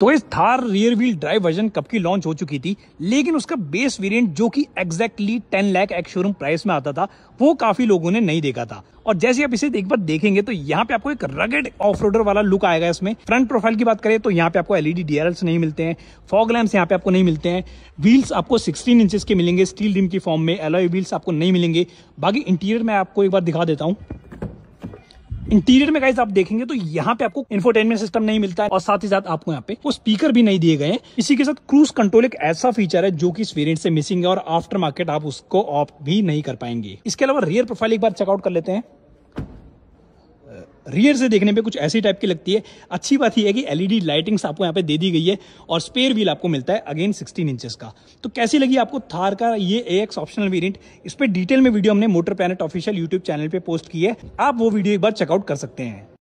तो इस Thar rear wheel drive version कब की लॉन्च हो चुकी थी लेकिन उसका बेस वेरिएंट जो कि exactly 10 lakh ex showroom price में आता था वो काफी लोगों ने नहीं देखा था और जैसे आप इसे एक बार देखेंगे तो यहाँ पे आपको एक रगेड ऑफ रोडर वाला लुक आएगा इसमें फ्रंट प्रोफाइल की बात करें तो यहाँ पे आपको एलईडी डीएलएस नहीं मिलते हैं फॉग लैम्स यहाँ पे आपको नहीं मिलते हैं व्हील्स आपको सिक्सटीन इंचेस के मिलेंगे स्टील रिम की फॉर्म में एलोई व्हील्स आपको नहीं मिलेंगे बाकी इंटीरियर में आपको एक बार दिखा देता हूँ इंटीरियर में गाइज आप देखेंगे तो यहाँ पे आपको इन्फोटेनमेंट सिस्टम नहीं मिलता है और साथ ही साथ आपको यहाँ पे वो स्पीकर भी नहीं दिए गए हैं इसी के साथ क्रूज कंट्रोल एक ऐसा फीचर है जो कि इस वेरियंट से मिसिंग है और आफ्टर मार्केट आप उसको ऑफ भी नहीं कर पाएंगे इसके अलावा रियर प्रोफाइल एक बार चेकआउट कर लेते हैं रियर से देखने पे कुछ ऐसी टाइप की लगती है अच्छी बात यह है कि एलईडी लाइटिंग्स e आपको यहाँ पे दे दी गई है और स्पेयर व्हील आपको मिलता है अगेन 16 इंचेस का तो कैसी लगी आपको थार का ये एक्स ऑप्शनल वेरियंट इस पर डिटेल में वीडियो हमने motor planet official YouTube channel पर पोस्ट की है आप वो वीडियो एक बार चेकआउट कर सकते हैं